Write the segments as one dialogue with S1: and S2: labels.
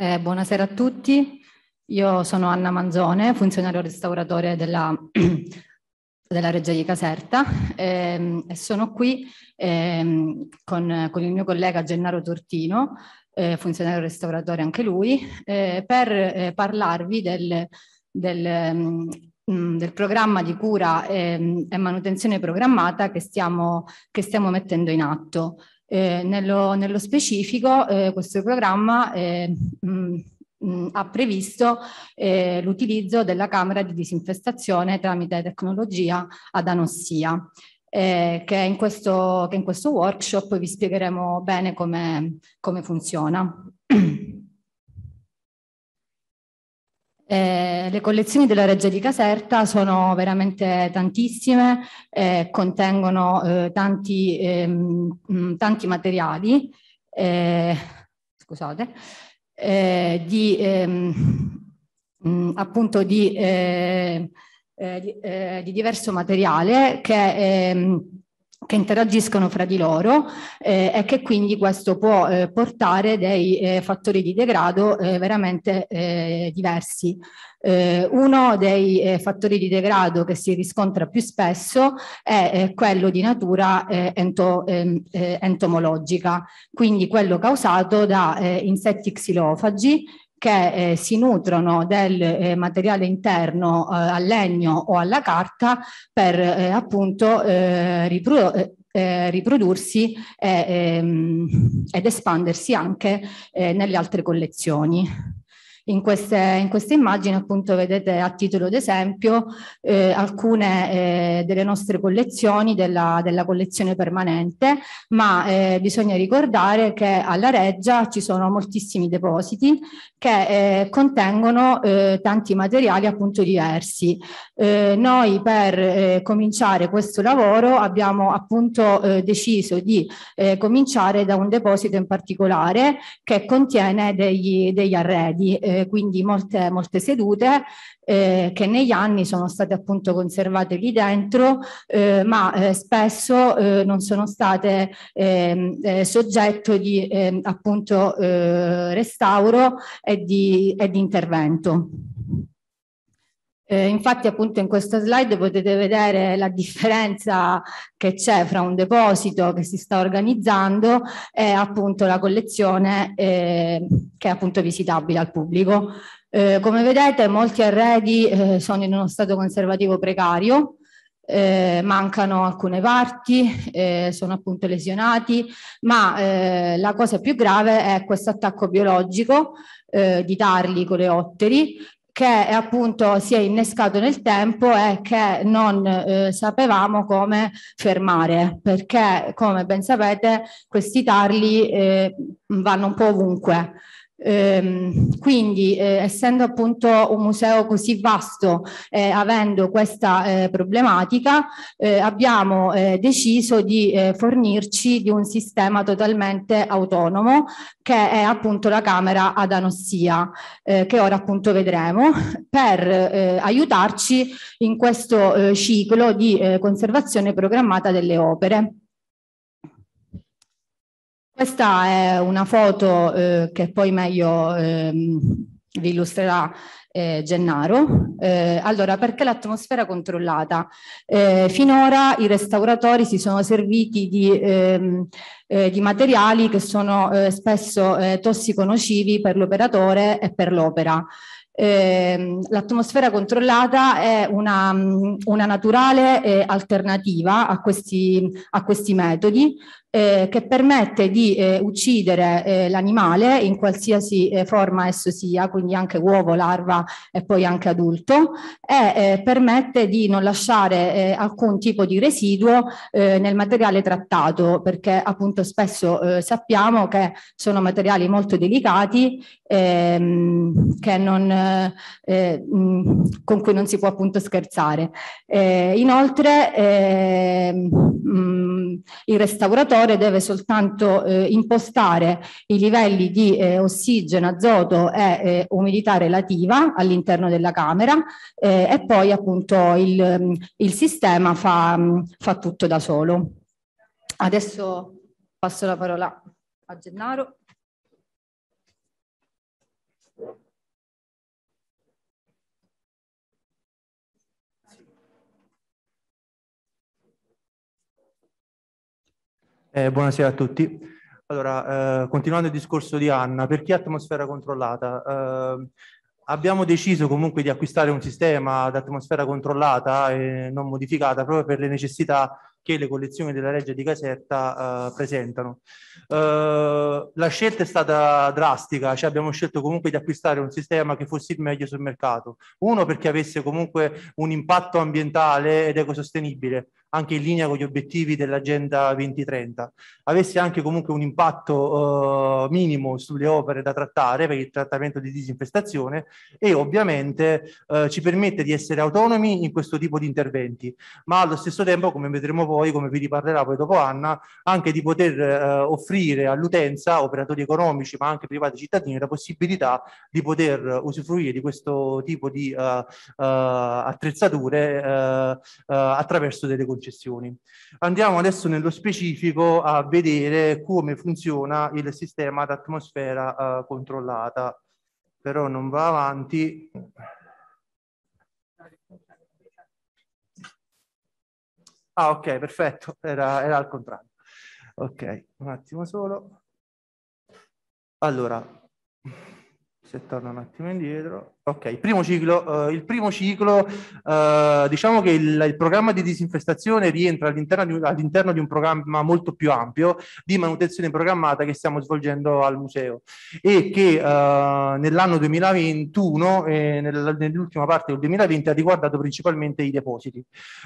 S1: Eh, buonasera a tutti, io sono Anna Manzone, funzionario restauratore della, della Regia di Caserta ehm, e sono qui ehm, con, con, il mio collega Gennaro Tortino, eh, funzionario restauratore anche lui, eh, per eh, parlarvi del, del um, del programma di cura e, ehm, e manutenzione programmata che stiamo, che stiamo mettendo in atto. Eh, nello, nello, specifico eh, questo programma eh, mh, mm, mh, mm, ha previsto eh, l'utilizzo della camera di disinfestazione tramite tecnologia ad anossia. Eh, che in, questo, che, in questo, workshop vi spiegheremo bene come, come funziona. Eh, le collezioni della Reggia di Caserta sono veramente tantissime, eh, contengono eh, tanti, ehm, tanti, materiali eh, scusate, eh, di, ehm, mh, appunto di, eh, di, di diverso materiale che ehm, che interagiscono fra di loro eh, e che quindi questo può eh, portare dei eh, fattori di degrado eh, veramente eh, diversi. Eh, uno dei fattori di degrado che si riscontra più spesso è quello di natura ento, ehm, entomologica, quindi quello causato da insetti xilofagi che eh, si nutrono del eh, materiale interno eh, al legno o alla carta per eh, appunto eh, ripro eh, eh riprodursi e, ehm, ed espandersi anche eh, nelle altre collezioni. In queste, in queste immagini appunto vedete a titolo d'esempio eh, alcune eh, delle nostre collezioni della, della collezione permanente, ma eh, bisogna ricordare che alla Reggia ci sono moltissimi depositi che eh, contengono eh, tanti materiali appunto diversi. Eh, noi per eh, cominciare questo lavoro abbiamo appunto eh, deciso di eh, cominciare da un deposito in particolare che contiene degli, degli arredi. Eh, eh, quindi molte, molte sedute eh, che negli anni sono state appunto conservate lì dentro, eh, ma eh, spesso eh, non sono state eh, eh, soggetto di eh, appunto eh, restauro e di, e di intervento. Eh, infatti appunto in questa slide potete vedere la differenza che c'è fra un deposito che si sta organizzando e appunto la collezione eh, che è appunto visitabile al pubblico. Eh, come vedete molti arredi eh, sono in uno stato conservativo precario, eh, mancano alcune parti, eh, sono appunto lesionati, ma eh, la cosa più grave è questo attacco biologico eh, di tarli coleotteri che appunto si è innescato nel tempo e che non eh, sapevamo come fermare, perché come ben sapete questi tarli eh, vanno un po' ovunque. Ehm, quindi, eh, essendo appunto un museo così vasto, eh, avendo questa eh, problematica, eh, abbiamo eh, deciso di eh, fornirci di un sistema totalmente autonomo che è appunto la camera ad anossia, che ora appunto vedremo, per aiutarci in questo ciclo di conservazione programmata delle opere. Questa è una foto eh, che poi meglio ehm, vi illustrerà eh, Gennaro. Eh, allora, perché l'atmosfera controllata? Eh, finora i restauratori si sono serviti di, ehm, eh, di materiali che sono eh, spesso eh, tossiconocivi per l'operatore e per l'opera. Ehm, l'atmosfera controllata è una, una naturale alternativa a questi, a questi metodi eh, che permette di eh, uccidere eh, l'animale in qualsiasi eh, forma esso sia, quindi anche uovo, larva e poi anche adulto, e eh, permette di non lasciare eh, alcun tipo di residuo eh, nel materiale trattato, perché appunto spesso eh, sappiamo che sono materiali molto delicati ehm, che non, eh, mh, con cui non si può appunto scherzare. Eh, inoltre eh, mh, il restauratore reattore deve soltanto eh, impostare i livelli di eh, ossigeno, azoto e eh, umidità relativa all'interno della camera eh, e poi appunto il, mm, il sistema fa, mm, fa tutto da solo. Adesso passo la parola a Gennaro.
S2: Eh, buonasera a tutti. Allora, eh, continuando il discorso di Anna, perché atmosfera controllata? Eh, abbiamo deciso comunque di acquistare un sistema ad atmosfera controllata e non modificata proprio per le necessità che le collezioni della Reggia di Caserta eh, presentano. Eh, la scelta è stata drastica, cioè abbiamo scelto comunque di acquistare un sistema che fosse il meglio sul mercato. Uno perché avesse comunque un impatto ambientale ed ecosostenibile, anche in linea con gli obiettivi dell'Agenda 2030, avesse anche comunque un impatto eh, minimo sulle opere da trattare per il trattamento di disinfestazione e ovviamente eh, ci permette di essere autonomi in questo tipo di interventi, ma allo stesso tempo, come vedremo poi, come vi riparlerà poi dopo Anna, anche di poter eh, offrire all'utenza, operatori economici ma anche privati cittadini, la possibilità di poter usufruire di questo tipo di eh, eh, attrezzature eh, attraverso delle condizioni concessioni. Andiamo adesso nello specifico a vedere come funziona il sistema ad atmosfera eh, controllata, però non va avanti. Ah, ok, perfetto, era, era al contrario. Ok, un attimo solo. Allora, se torno un attimo indietro. Ok, primo ciclo, eh, il primo ciclo, eh, diciamo che il, il, programma di disinfestazione rientra all'interno di, all'interno di, un programma molto più ampio di manutenzione programmata che stiamo svolgendo al museo e che eh, nell'anno 2021 e eh, nel, nell'ultima parte del 2020 ha riguardato principalmente i depositi.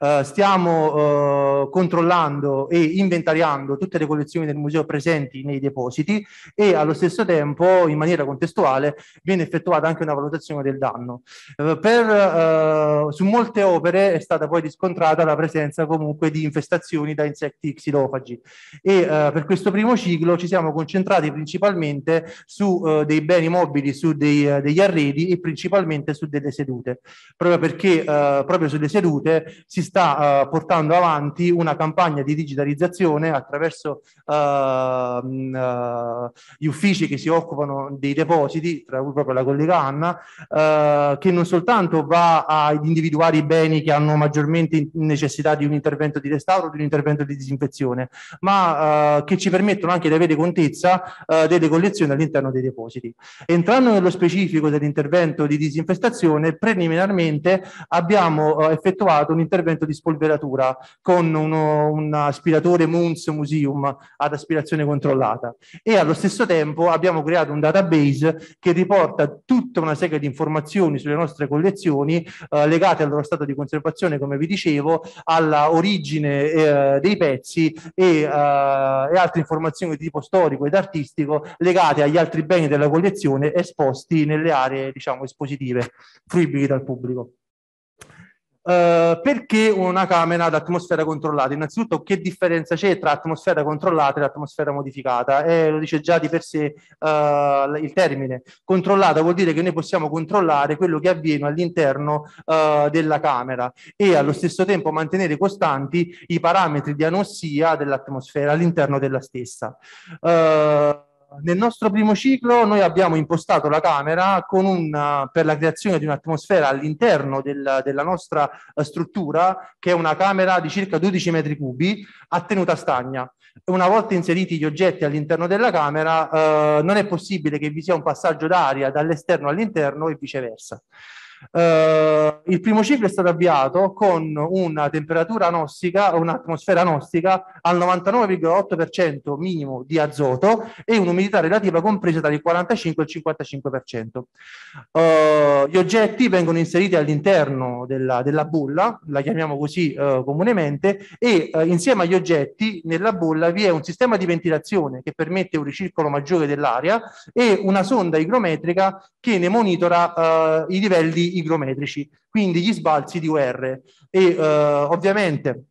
S2: Eh, stiamo eh, controllando e inventariando tutte le collezioni del museo presenti nei depositi e allo stesso tempo in maniera contestuale viene effettuata anche una valutazione del danno. Eh, per, eh, su molte opere è stata poi riscontrata la presenza comunque di infestazioni da insetti xilofagi e eh, per questo primo ciclo ci siamo concentrati principalmente su dei beni mobili, su dei, degli arredi e principalmente su delle sedute, proprio perché proprio sulle sedute si sta portando avanti una campagna di digitalizzazione attraverso ehm, gli uffici che si occupano dei depositi, tra cui proprio la collega Anna, eh, che non soltanto va ad individuare i beni che hanno maggiormente necessità di un intervento di restauro, di un intervento di disinfezione, ma eh, che ci permettono anche di avere contezza eh, delle collezioni all'interno dei depositi. Entrando nello specifico dell'intervento di disinfestazione, preliminarmente abbiamo eh, effettuato un intervento di spolveratura con uno, un aspiratore Moons Museum ad aspirazione controllata e allo stesso tempo abbiamo creato un database che riporta tutta una serie di informazioni informazioni sulle nostre collezioni eh, legate al loro stato di conservazione, come vi dicevo, alla origine eh, dei pezzi e, eh, e altre informazioni di tipo storico ed artistico legate agli altri beni della collezione esposti nelle aree diciamo, espositive, fruibili dal pubblico. Eh, perché una camera ad atmosfera controllata? Innanzitutto, che differenza c'è tra atmosfera controllata e atmosfera modificata? Eh, lo dice già di per sé uh, il termine. Controllata vuol dire che noi possiamo controllare quello che avviene all'interno uh, della camera e allo stesso tempo mantenere costanti i parametri di anossia dell'atmosfera all'interno della stessa. Uh, nel nostro primo ciclo noi abbiamo impostato la Camera un, eh, per la creazione di un'atmosfera all'interno del, della nostra eh, struttura, che è una Camera di circa 12 metri cubi a tenuta stagna. Una volta inseriti gli oggetti all'interno della Camera, eh, non è possibile che vi sia un passaggio d'aria dall'esterno all'interno e viceversa. Eh, il primo ciclo è stato avviato con una temperatura anostica, un'atmosfera anostica al 99,8% minimo di azoto e un'umidità relativa compresa tra il 45 e il 55%. Eh, gli oggetti vengono inseriti all'interno della, della, bulla, la chiamiamo così eh, comunemente, e eh, insieme agli oggetti nella bulla vi è un sistema di ventilazione che permette un ricircolo maggiore dell'aria e una sonda igrometrica che ne monitora eh, i livelli igrometrici, quindi gli sbalzi di UR. E eh, ovviamente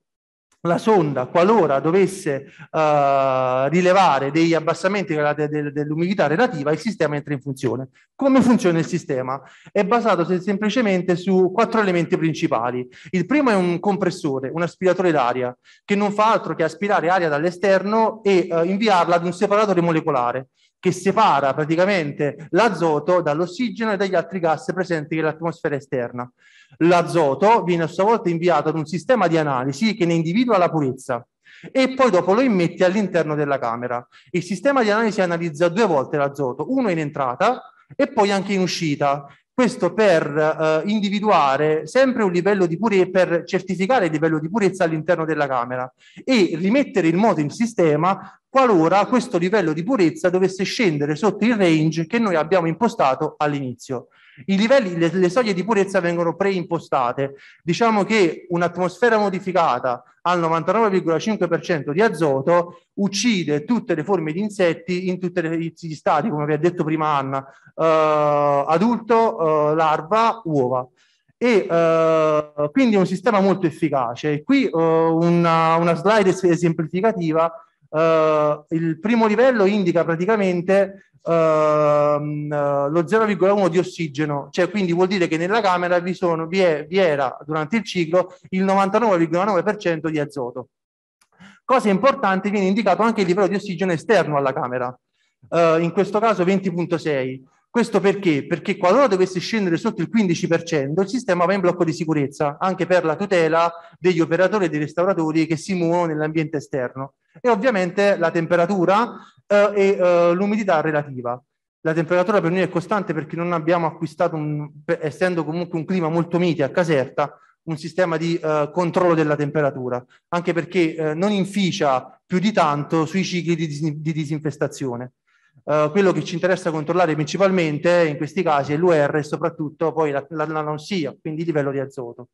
S2: la sonda, qualora dovesse uh, rilevare degli abbassamenti dell'umidità relativa, il sistema entra in funzione. Come funziona il sistema? È basato semplicemente su quattro elementi principali. Il primo è un compressore, un aspiratore d'aria, che non fa altro che aspirare aria dall'esterno e uh, inviarla ad un separatore molecolare che separa praticamente l'azoto dall'ossigeno e dagli altri gas presenti nell'atmosfera esterna. L'azoto viene a sua volta inviato ad un sistema di analisi che ne individua la purezza e poi dopo lo immette all'interno della camera. Il sistema di analisi analizza due volte l'azoto, uno in entrata e poi anche in uscita questo per eh, individuare sempre un livello di purezza, per certificare il livello di purezza all'interno della camera e rimettere il moto in sistema qualora questo livello di purezza dovesse scendere sotto il range che noi abbiamo impostato all'inizio. I livelli, le, le soglie di purezza vengono preimpostate. Diciamo che un'atmosfera modificata al 99,5% di azoto uccide tutte le forme di insetti in tutti gli stati, come vi ha detto prima Anna, eh, adulto, eh, larva, uova. E eh, quindi è un sistema molto efficace. Qui eh, una, una slide esemplificativa Uh, il primo livello indica praticamente Ehm, eh, lo 0,1 di ossigeno, cioè quindi vuol dire che nella camera vi, sono, vi, è, vi era durante il ciclo il 99,9% di azoto. Cosa importante, viene indicato anche il livello di ossigeno esterno alla camera, eh, in questo caso 20,6. Questo perché? Perché qualora dovesse scendere sotto il 15%, il sistema va in blocco di sicurezza, anche per la tutela degli operatori e dei restauratori che si muovono nell'ambiente esterno. E ovviamente la temperatura eh, e eh, l'umidità relativa. La temperatura per noi è costante perché non abbiamo acquistato, un, essendo comunque un clima molto mite a Caserta, un sistema di eh, controllo della temperatura, anche perché eh, non inficia più di tanto sui cicli di, dis di disinfestazione. Eh, quello che ci interessa controllare principalmente in questi casi è l'UR e soprattutto poi la, la, la nausea, quindi il livello di azoto.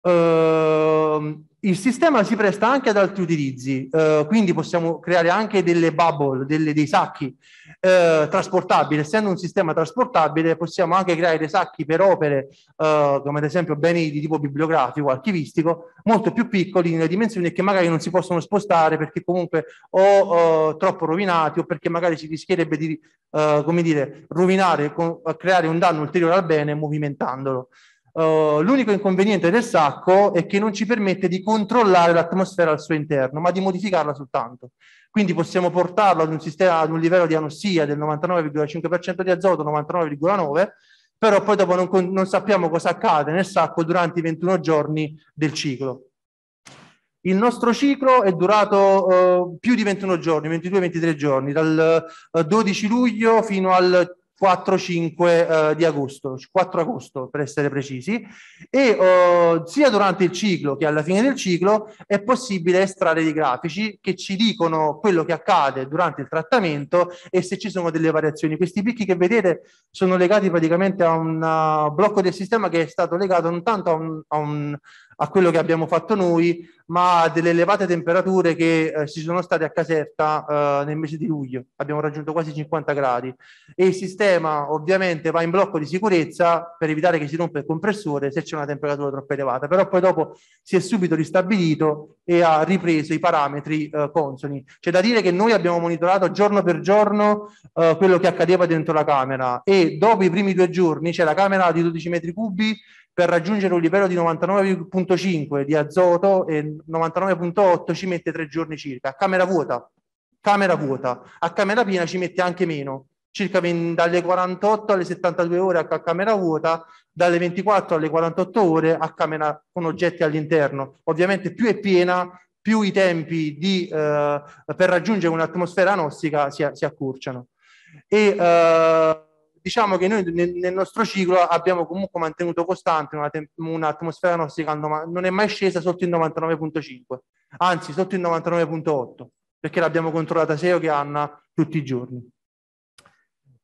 S2: Uh, il sistema si presta anche ad altri utilizzi, uh, quindi possiamo creare anche delle bubble, delle, dei sacchi uh, trasportabili. Essendo un sistema trasportabile, possiamo anche creare dei sacchi per opere, eh, come ad esempio beni di tipo bibliografico, archivistico, molto più piccoli nelle dimensioni e che magari non si possono spostare perché comunque o troppo rovinati o perché magari si rischierebbe di, come dire, rovinare, creare un danno ulteriore al bene movimentandolo. Eh, l'unico inconveniente del sacco è che non ci permette di controllare l'atmosfera al suo interno, ma di modificarla soltanto. Quindi possiamo portarlo ad un, sistema, ad un livello di anossia del 99,5% di azoto, 99,9%, però poi dopo non, non sappiamo cosa accade nel sacco durante i 21 giorni del ciclo. Il nostro ciclo è durato eh, più di 21 giorni, 22-23 giorni, dal eh, 12 luglio fino al 4-5 eh, di agosto, 4 agosto per essere precisi, e eh, sia durante il ciclo che alla fine del ciclo è possibile estrarre dei grafici che ci dicono quello che accade durante il trattamento e se ci sono delle variazioni. Questi picchi che vedete sono legati praticamente a un uh, blocco del sistema che è stato legato non tanto a un, a un a quello che abbiamo fatto noi, ma a delle elevate temperature che eh, ci sono state a Caserta eh, nel mese di luglio. Abbiamo raggiunto quasi 50 gradi e il sistema ovviamente va in blocco di sicurezza per evitare che si rompa il compressore se c'è una temperatura troppo elevata, però poi dopo si è subito ristabilito e ha ripreso i parametri eh, consoni. C'è da dire che noi abbiamo monitorato giorno per giorno eh, quello che accadeva dentro la camera e dopo i primi due giorni c'è la camera di 12 metri cubi per raggiungere un livello di 99.5 di azoto e 99.8 ci mette tre giorni circa, a camera vuota, camera vuota, a camera piena ci mette anche meno, circa 20, dalle 48 alle 72 ore a camera vuota, dalle 24 alle 48 ore a camera con oggetti all'interno. Ovviamente più è piena, più i tempi di, eh, per raggiungere un'atmosfera anossica si, si, accorciano. E, eh, diciamo che noi nel, nel nostro ciclo abbiamo comunque mantenuto costante una tem- un'atmosfera nostra non è mai scesa sotto il 99.5, anzi sotto il 99.8, perché l'abbiamo controllata SEO che Anna tutti i giorni.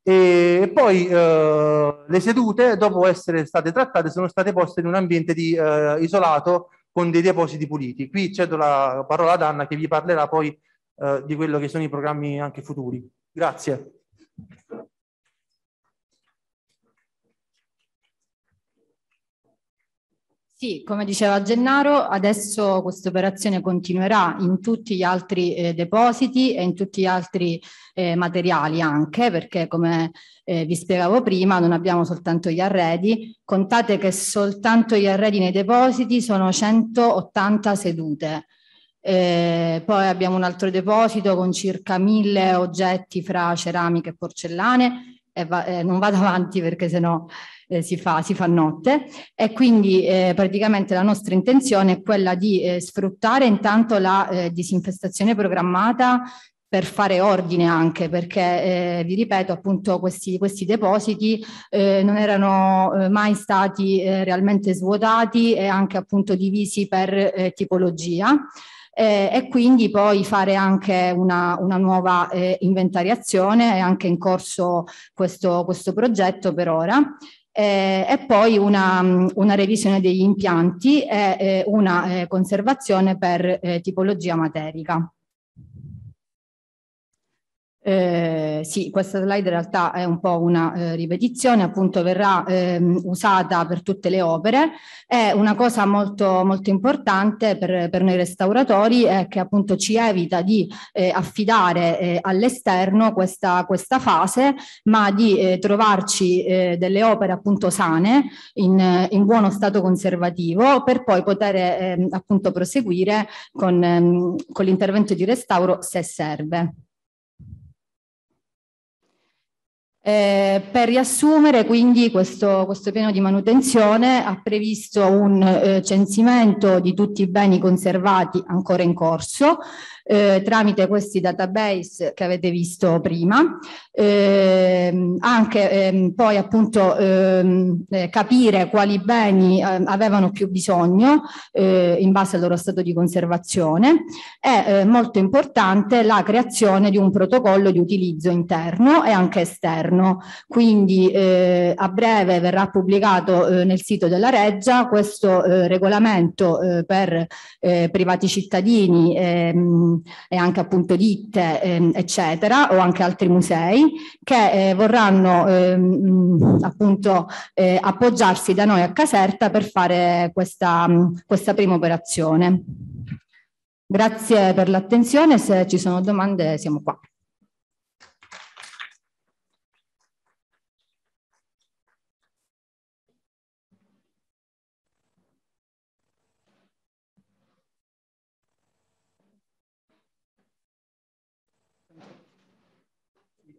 S2: E poi eh, le sedute, dopo essere state trattate, sono state poste in un ambiente di, eh, isolato con dei depositi puliti. Qui cedo la parola ad Anna che vi parlerà poi eh, di quello che sono i programmi anche futuri. Grazie.
S1: Sì, come diceva Gennaro, adesso questa operazione continuerà in tutti gli altri eh, depositi e in tutti gli altri eh, materiali anche, perché come eh, vi spiegavo prima non abbiamo soltanto gli arredi, contate che soltanto gli arredi nei depositi sono 180 sedute. Eh, poi abbiamo un altro deposito con circa 1000 oggetti fra ceramiche e porcellane e va, eh, non vado avanti perché sennò eh, si, fa, si fa notte e quindi eh, praticamente la nostra intenzione è quella di eh, sfruttare intanto la eh, disinfestazione programmata per fare ordine anche perché eh, vi ripeto appunto questi, questi depositi eh, non erano eh, mai stati eh, realmente svuotati e anche appunto divisi per eh, tipologia eh, e quindi poi fare anche una, una nuova eh, inventariazione, è anche in corso questo, questo progetto per ora. Eh, e poi una, una, revisione degli impianti e eh, una eh, conservazione per eh, tipologia materica. Eh, sì, questa slide in realtà è un po' una eh, ripetizione, appunto verrà ehm, usata per tutte le opere. È una cosa molto, molto importante per, per noi restauratori è che appunto ci evita di eh, affidare eh, all'esterno questa, questa fase, ma di eh, trovarci eh, delle opere appunto sane, in, in buono stato conservativo, per poi poter ehm, appunto proseguire con, ehm, con l'intervento di restauro se serve. Eh, per riassumere, quindi, questo, questo, piano di manutenzione ha previsto un eh, censimento di tutti i beni conservati ancora in corso, eh, tramite questi database che avete visto prima, eh, anche eh, poi appunto ehm, eh, capire quali beni eh, avevano più bisogno eh, in base al loro stato di conservazione è eh, molto importante la creazione di un protocollo di utilizzo interno e anche esterno. Quindi eh, a breve verrà pubblicato eh, nel sito della Reggia questo eh, regolamento eh, per eh, privati cittadini ehm, e anche appunto ditte, ehm, eccetera, o anche altri musei che eh, vorranno ehm, appunto eh, appoggiarsi da noi a Caserta per fare questa, questa prima operazione. Grazie per l'attenzione, se ci sono domande siamo qua.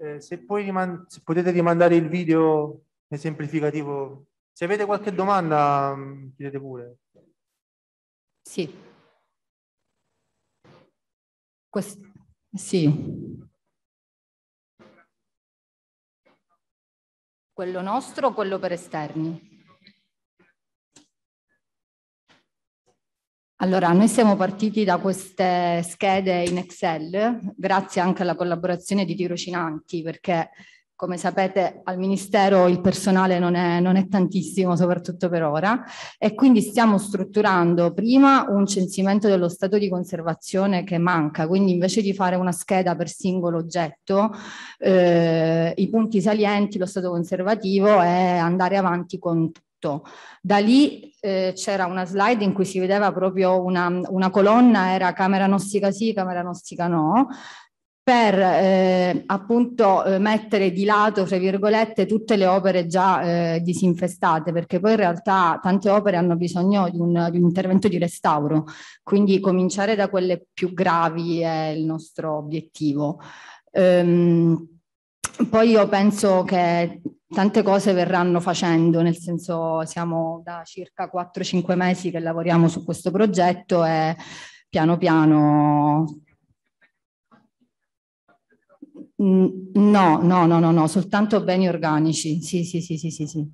S2: eh, se, poi se potete rimandare il video esemplificativo, se avete qualche domanda mm, chiedete pure.
S1: Sì. Quest sì. Quello nostro o quello per esterni? Allora, noi siamo partiti da queste schede in Excel, grazie anche alla collaborazione di tirocinanti, perché come sapete al Ministero il personale non è, non è, tantissimo, soprattutto per ora, e quindi stiamo strutturando prima un censimento dello stato di conservazione che manca, quindi invece di fare una scheda per singolo oggetto, eh, i punti salienti, lo stato conservativo e andare avanti con tutto. Da lì eh, c'era una slide in cui si vedeva proprio una, una colonna, era camera nostica sì, camera nostica no, per eh, appunto eh, mettere di lato, tra virgolette, tutte le opere già eh, disinfestate, perché poi in realtà tante opere hanno bisogno di un, di un intervento di restauro, quindi cominciare da quelle più gravi è il nostro obiettivo. Ehm, poi io penso che tante cose verranno facendo, nel senso siamo da circa 4-5 mesi che lavoriamo su questo progetto e piano piano... No, no, no, no, no, soltanto beni organici, sì, sì, sì, sì, sì. sì.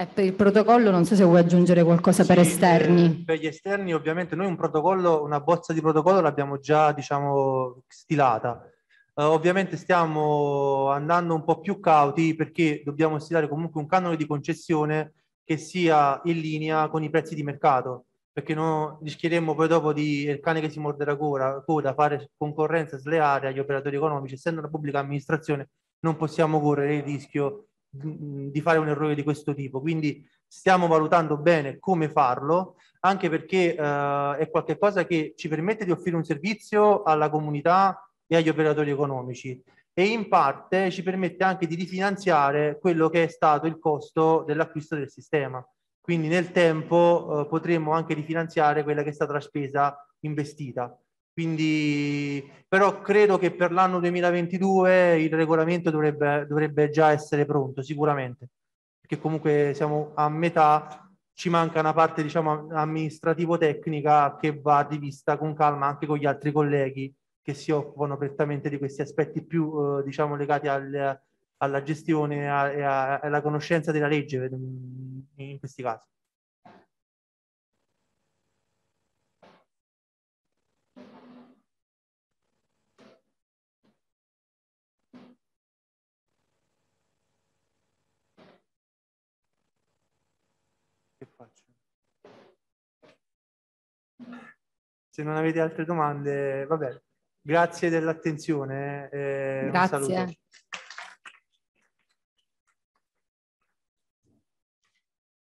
S1: E per il protocollo non so se vuoi aggiungere qualcosa sì, per esterni. Eh,
S2: per gli esterni ovviamente noi un protocollo, una bozza di protocollo l'abbiamo già diciamo stilata. Uh, ovviamente stiamo andando un po' più cauti perché dobbiamo stilare comunque un canone di concessione che sia in linea con i prezzi di mercato perché non rischieremmo poi dopo di il cane che si morde la coda, coda fare concorrenza sleale agli operatori economici essendo una pubblica amministrazione non possiamo correre il rischio di fare un errore di questo tipo. Quindi stiamo valutando bene come farlo, anche perché eh, è qualcosa che ci permette di offrire un servizio alla comunità e agli operatori economici e in parte ci permette anche di rifinanziare quello che è stato il costo dell'acquisto del sistema. Quindi nel tempo eh, potremo anche rifinanziare quella che è stata la spesa investita. Quindi, però credo che per l'anno 2022 il regolamento dovrebbe, dovrebbe già essere pronto, sicuramente, perché comunque siamo a metà ci manca una parte diciamo amministrativo-tecnica che va rivista con calma anche con gli altri colleghi che si occupano prettamente di questi aspetti più eh, diciamo legati al, alla gestione e alla conoscenza della legge mm, in questi casi. se non avete altre domande, va Grazie dell'attenzione. Eh, Grazie.